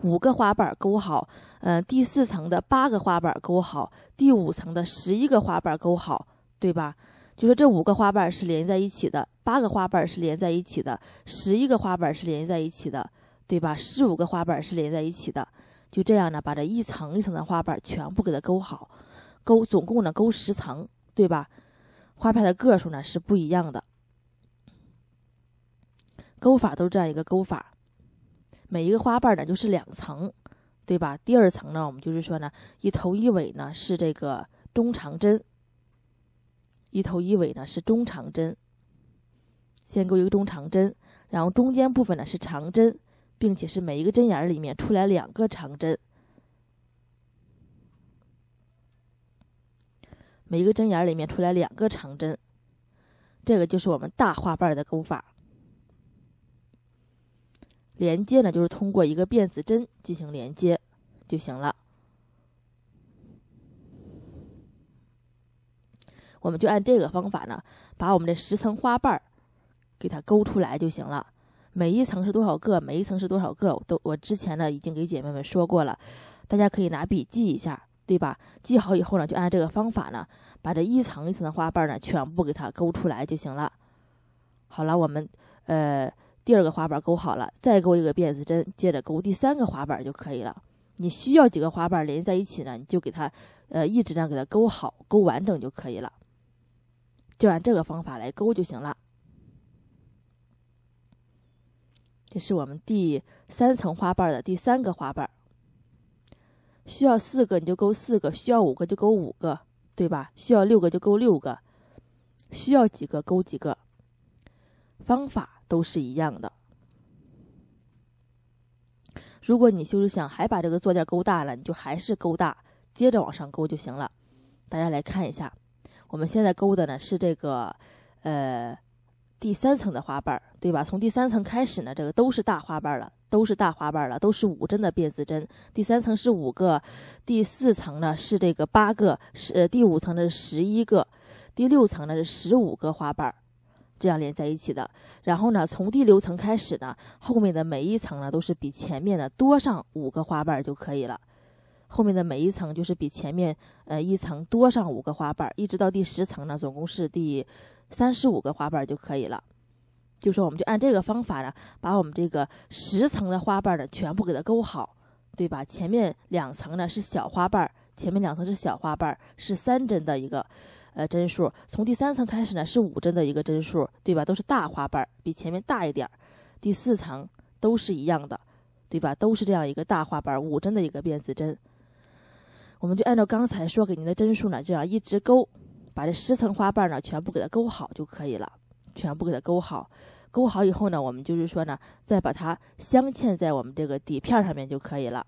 五个花瓣勾好，嗯，第四层的八个花瓣勾好，第五层的十一个花瓣勾好，对吧？就说这五个花瓣是连在一起的，八个花瓣是连在一起的，十一个花瓣是连在一起的，对吧？十五个花瓣是连在一起的，就这样呢，把这一层一层的花瓣全部给它勾好，勾总共呢勾十层，对吧？花瓣的个数呢是不一样的，勾法都是这样一个勾法，每一个花瓣呢就是两层，对吧？第二层呢，我们就是说呢，一头一尾呢是这个中长针。一头一尾呢是中长针，先钩一个中长针，然后中间部分呢是长针，并且是每一个针眼里面出来两个长针，每一个针眼里面出来两个长针，这个就是我们大花瓣的钩法。连接呢就是通过一个辫子针进行连接就行了。我们就按这个方法呢，把我们的十层花瓣儿给它勾出来就行了。每一层是多少个，每一层是多少个，都我之前呢已经给姐妹们说过了，大家可以拿笔记一下，对吧？记好以后呢，就按这个方法呢，把这一层一层的花瓣呢全部给它勾出来就行了。好了，我们呃第二个花瓣勾好了，再勾一个辫子针，接着勾第三个花瓣就可以了。你需要几个花瓣连在一起呢？你就给它呃一直呢给它勾好，勾完整就可以了。就按这个方法来勾就行了。这是我们第三层花瓣的第三个花瓣，需要四个你就勾四个，需要五个就勾五个，对吧？需要六个就勾六个，需要几个勾几个，方法都是一样的。如果你就是想还把这个坐垫勾大了，你就还是勾大，接着往上勾就行了。大家来看一下。我们现在勾的呢是这个，呃，第三层的花瓣儿，对吧？从第三层开始呢，这个都是大花瓣了，都是大花瓣了，都是五针的辫子针。第三层是五个，第四层呢是这个八个，是第五层的十一个，第六层呢是十五个花瓣儿，这样连在一起的。然后呢，从第六层开始呢，后面的每一层呢都是比前面的多上五个花瓣就可以了。后面的每一层就是比前面，呃，一层多上五个花瓣，一直到第十层呢，总共是第三十五个花瓣就可以了。就说我们就按这个方法呢，把我们这个十层的花瓣呢全部给它勾好，对吧？前面两层呢是小花瓣，前面两层是小花瓣，是三针的一个呃针数。从第三层开始呢是五针的一个针数，对吧？都是大花瓣，比前面大一点。第四层都是一样的，对吧？都是这样一个大花瓣，五针的一个辫子针。我们就按照刚才说给您的针数呢，这样一直勾，把这十层花瓣呢全部给它勾好就可以了。全部给它勾好，勾好以后呢，我们就是说呢，再把它镶嵌在我们这个底片上面就可以了。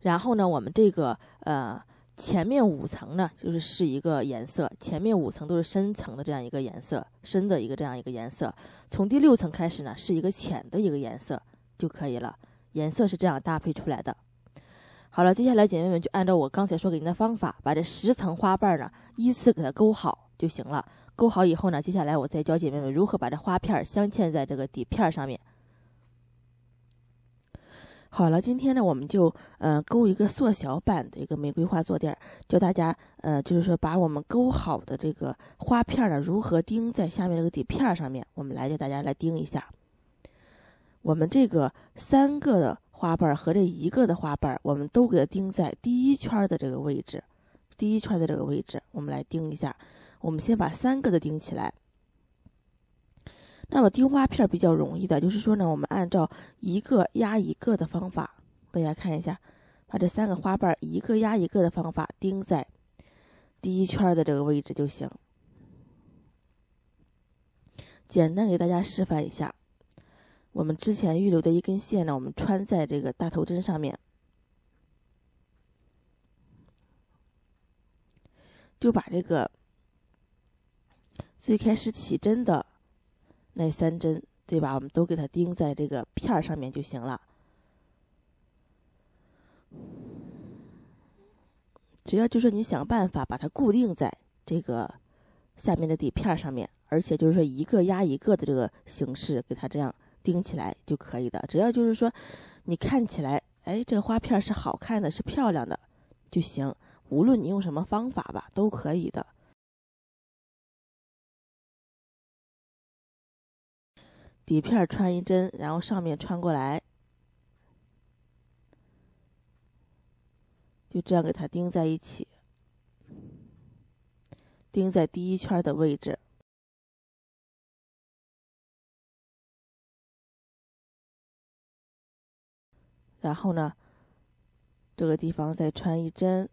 然后呢，我们这个呃前面五层呢，就是是一个颜色，前面五层都是深层的这样一个颜色，深的一个这样一个颜色。从第六层开始呢，是一个浅的一个颜色就可以了。颜色是这样搭配出来的。好了，接下来姐妹们就按照我刚才说给您的方法，把这十层花瓣呢依次给它勾好就行了。勾好以后呢，接下来我再教姐妹们如何把这花片儿镶嵌在这个底片儿上面。好了，今天呢我们就嗯勾一个缩小版的一个玫瑰花坐垫，教大家呃就是说把我们勾好的这个花片儿呢如何钉在下面这个底片儿上面。我们来教大家来钉一下，我们这个三个的。花瓣儿和这一个的花瓣儿，我们都给它钉在第一圈的这个位置。第一圈的这个位置，我们来钉一下。我们先把三个的钉起来。那么钉花片比较容易的，就是说呢，我们按照一个压一个的方法，大家看一下，把这三个花瓣儿一个压一个的方法钉在第一圈的这个位置就行。简单给大家示范一下。我们之前预留的一根线呢，我们穿在这个大头针上面，就把这个最开始起针的那三针，对吧？我们都给它钉在这个片儿上面就行了。只要就是说你想办法把它固定在这个下面的底片上面，而且就是说一个压一个的这个形式，给它这样。钉起来就可以的，只要就是说，你看起来，哎，这个花片是好看的，是漂亮的就行。无论你用什么方法吧，都可以的。底片穿一针，然后上面穿过来，就这样给它钉在一起，钉在第一圈的位置。然后呢，这个地方再穿一针。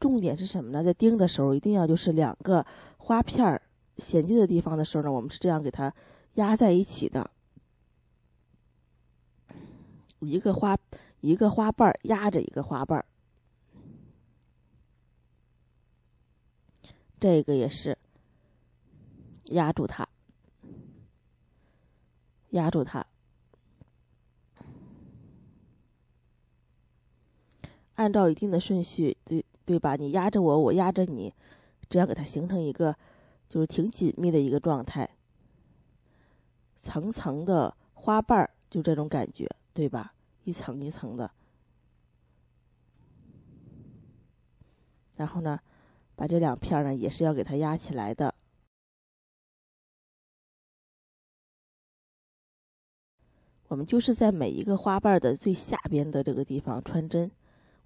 重点是什么呢？在钉的时候，一定要就是两个花片儿衔接的地方的时候呢，我们是这样给它压在一起的，一个花一个花瓣儿压着一个花瓣儿，这个也是压住它。压住它，按照一定的顺序，对对吧？你压着我，我压着你，这样给它形成一个就是挺紧密的一个状态。层层的花瓣儿，就这种感觉，对吧？一层一层的，然后呢，把这两片呢也是要给它压起来的。我们就是在每一个花瓣的最下边的这个地方穿针。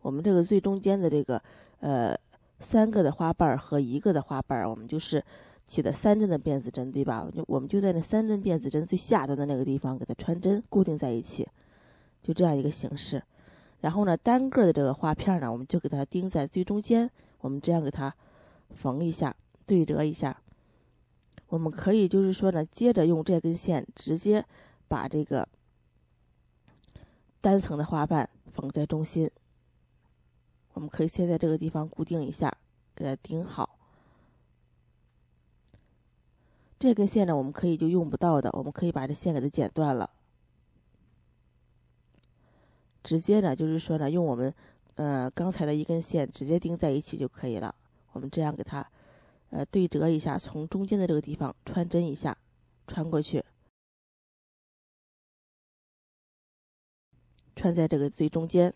我们这个最中间的这个呃三个的花瓣和一个的花瓣，我们就是起的三针的辫子针，对吧？就我们就在那三针辫子针最下端的那个地方给它穿针固定在一起，就这样一个形式。然后呢，单个的这个花片呢，我们就给它钉在最中间。我们这样给它缝一下，对折一下。我们可以就是说呢，接着用这根线直接把这个。单层的花瓣缝在中心，我们可以先在这个地方固定一下，给它钉好。这根线呢，我们可以就用不到的，我们可以把这线给它剪断了。直接呢，就是说呢，用我们呃刚才的一根线直接钉在一起就可以了。我们这样给它呃对折一下，从中间的这个地方穿针一下，穿过去。穿在这个最中间，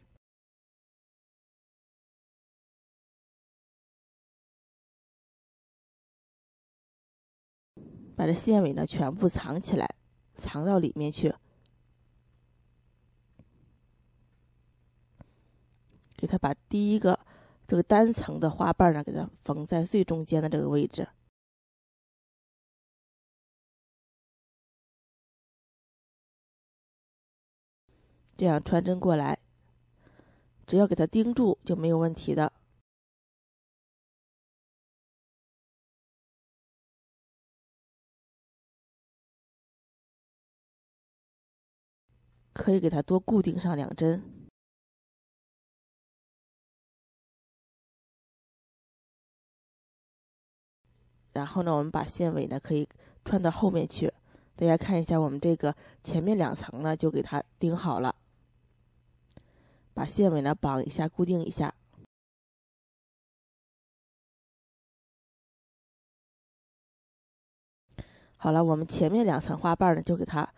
把这线尾呢全部藏起来，藏到里面去。给它把第一个这个单层的花瓣呢，给它缝在最中间的这个位置。这样穿针过来，只要给它钉住就没有问题的。可以给它多固定上两针。然后呢，我们把线尾呢可以穿到后面去。大家看一下，我们这个前面两层呢就给它钉好了。把线尾呢绑一下，固定一下。好了，我们前面两层花瓣呢就给它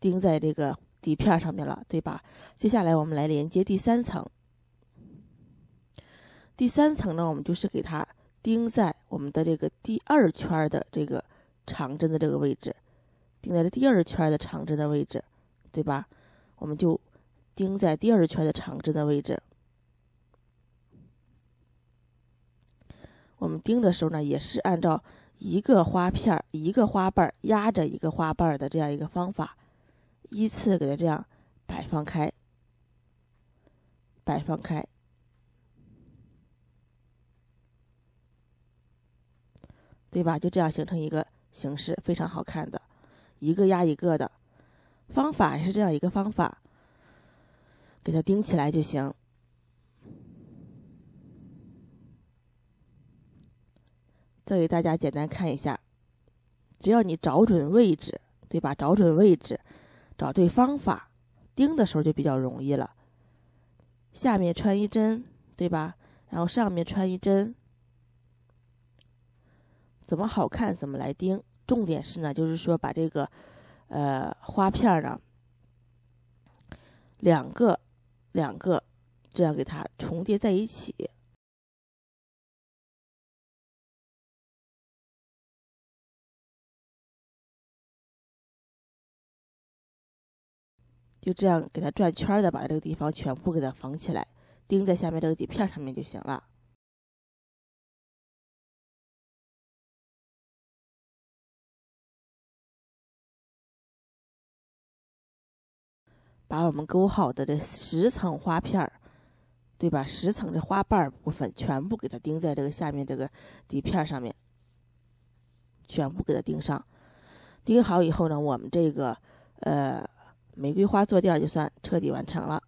钉在这个底片上面了，对吧？接下来我们来连接第三层。第三层呢，我们就是给它钉在我们的这个第二圈的这个长针的这个位置，钉在了第二圈的长针的位置，对吧？我们就。钉在第二圈的长针的位置。我们钉的时候呢，也是按照一个花片儿、一个花瓣压着一个花瓣的这样一个方法，依次给它这样摆放开，摆放开，对吧？就这样形成一个形式，非常好看的一个压一个的方法，也是这样一个方法。给它钉起来就行。再给大家简单看一下，只要你找准位置，对吧？找准位置，找对方法，钉的时候就比较容易了。下面穿一针，对吧？然后上面穿一针，怎么好看怎么来钉。重点是呢，就是说把这个呃花片呢，两个。两个这样给它重叠在一起，就这样给它转圈的，把这个地方全部给它缝起来，钉在下面这个底片上面就行了。把我们勾好的这十层花片儿，对吧？十层的花瓣部分全部给它钉在这个下面这个底片上面，全部给它钉上。钉好以后呢，我们这个呃玫瑰花坐垫就算彻底完成了。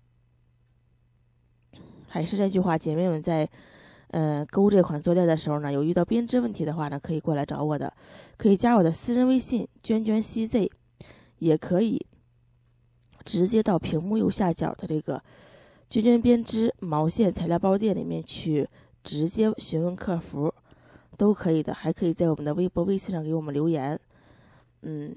还是那句话，姐妹们在嗯勾这款坐垫的时候呢，有遇到编织问题的话呢，可以过来找我的，可以加我的私人微信娟娟 cz，也可以。直接到屏幕右下角的这个“娟娟编织毛线材料包店”里面去直接询问客服，都可以的。还可以在我们的微博、微信上给我们留言。嗯，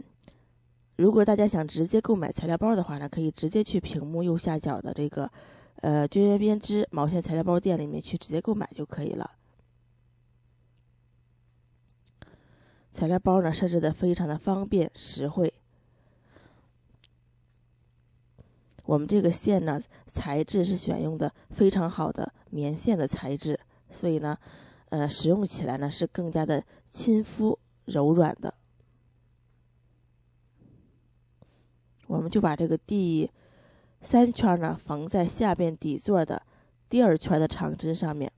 如果大家想直接购买材料包的话呢，可以直接去屏幕右下角的这个“呃娟娟编织毛线材料包店”里面去直接购买就可以了。材料包呢，设置的非常的方便实惠。我们这个线呢，材质是选用的非常好的棉线的材质，所以呢，呃，使用起来呢是更加的亲肤柔软的。我们就把这个第三圈呢缝在下边底座的第二圈的长针上面，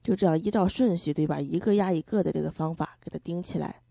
就这样依照顺序对吧，一个压一个的这个方法给它钉起来。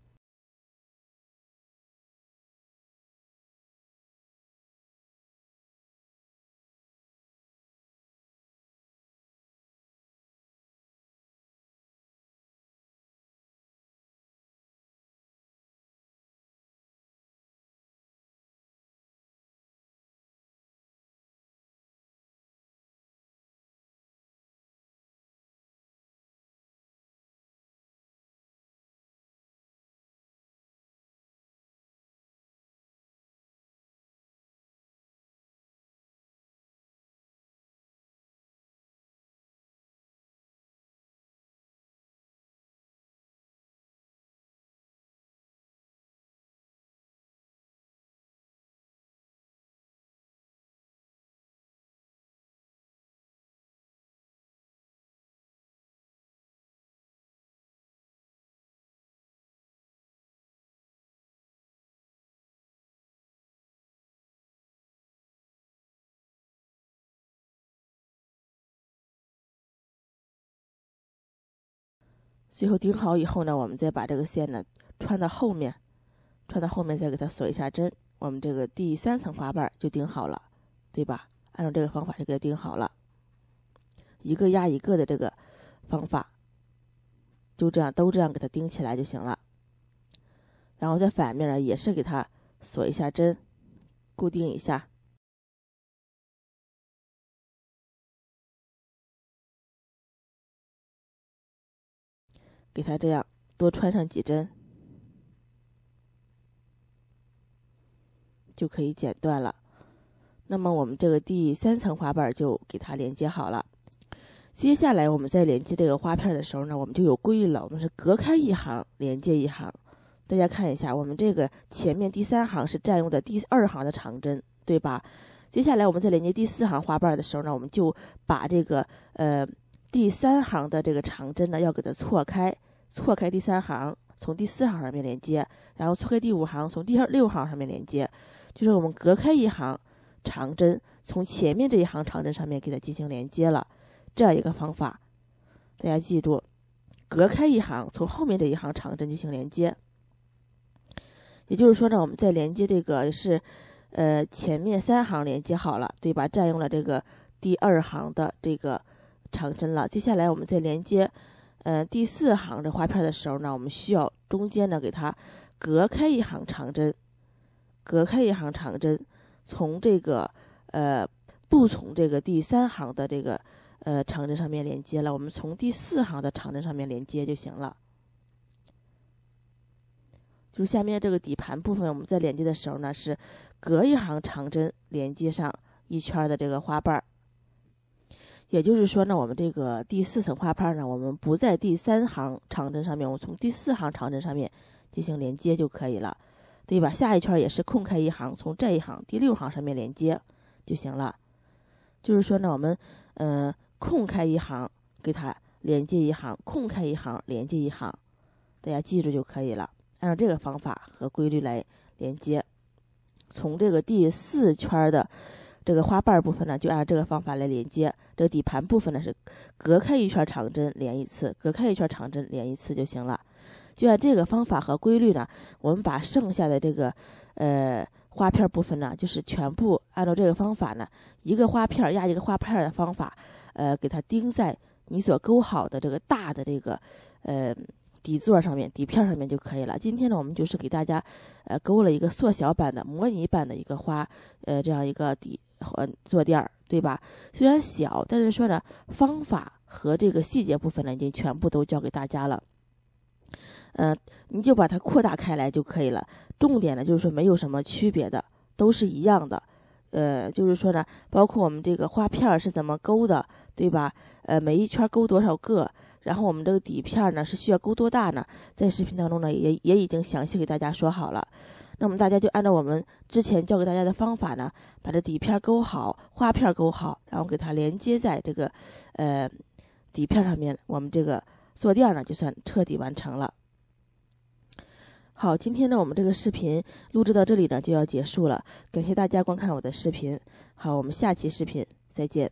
最后钉好以后呢，我们再把这个线呢穿到后面，穿到后面再给它锁一下针。我们这个第三层花瓣就钉好了，对吧？按照这个方法就给它钉好了，一个压一个的这个方法，就这样都这样给它钉起来就行了。然后在反面呢，也是给它锁一下针，固定一下。给它这样多穿上几针，就可以剪断了。那么我们这个第三层花瓣就给它连接好了。接下来我们在连接这个花片的时候呢，我们就有规律了，我们是隔开一行连接一行。大家看一下，我们这个前面第三行是占用的第二行的长针，对吧？接下来我们在连接第四行花瓣的时候呢，我们就把这个呃。第三行的这个长针呢，要给它错开，错开第三行，从第四行上面连接，然后错开第五行，从第六行上面连接，就是我们隔开一行长针，从前面这一行长针上面给它进行连接了，这样一个方法，大家记住，隔开一行，从后面这一行长针进行连接。也就是说呢，我们在连接这个是，呃，前面三行连接好了，对吧？占用了这个第二行的这个。长针了。接下来，我们在连接，呃，第四行的花片的时候呢，我们需要中间呢给它隔开一行长针，隔开一行长针。从这个，呃，不从这个第三行的这个，呃，长针上面连接了，我们从第四行的长针上面连接就行了。就是下面这个底盘部分，我们在连接的时候呢，是隔一行长针连接上一圈的这个花瓣儿。也就是说呢，我们这个第四层花瓣呢，我们不在第三行长针上面，我们从第四行长针上面进行连接就可以了，对吧？下一圈也是空开一行，从这一行第六行上面连接就行了。就是说呢，我们呃，空开一行，给它连接一行，空开一行，连接一行，大家记住就可以了。按照这个方法和规律来连接，从这个第四圈的。这个花瓣部分呢，就按这个方法来连接。这个底盘部分呢，是隔开一圈长针连一次，隔开一圈长针连一次就行了。就按这个方法和规律呢，我们把剩下的这个呃花片部分呢，就是全部按照这个方法呢，一个花片压一个花片的方法，呃，给它钉在你所勾好的这个大的这个呃。底座上面、底片上面就可以了。今天呢，我们就是给大家，呃，勾了一个缩小版的、模拟版的一个花，呃，这样一个底，呃，坐垫儿，对吧？虽然小，但是说呢，方法和这个细节部分呢，已经全部都教给大家了。嗯，你就把它扩大开来就可以了。重点呢，就是说没有什么区别的，都是一样的。呃，就是说呢，包括我们这个花片儿是怎么勾的，对吧？呃，每一圈勾多少个？然后我们这个底片呢是需要勾多大呢？在视频当中呢也也已经详细给大家说好了。那么大家就按照我们之前教给大家的方法呢，把这底片勾好，花片勾好，然后给它连接在这个呃底片上面，我们这个坐垫呢就算彻底完成了。好，今天呢我们这个视频录制到这里呢就要结束了，感谢大家观看我的视频。好，我们下期视频再见。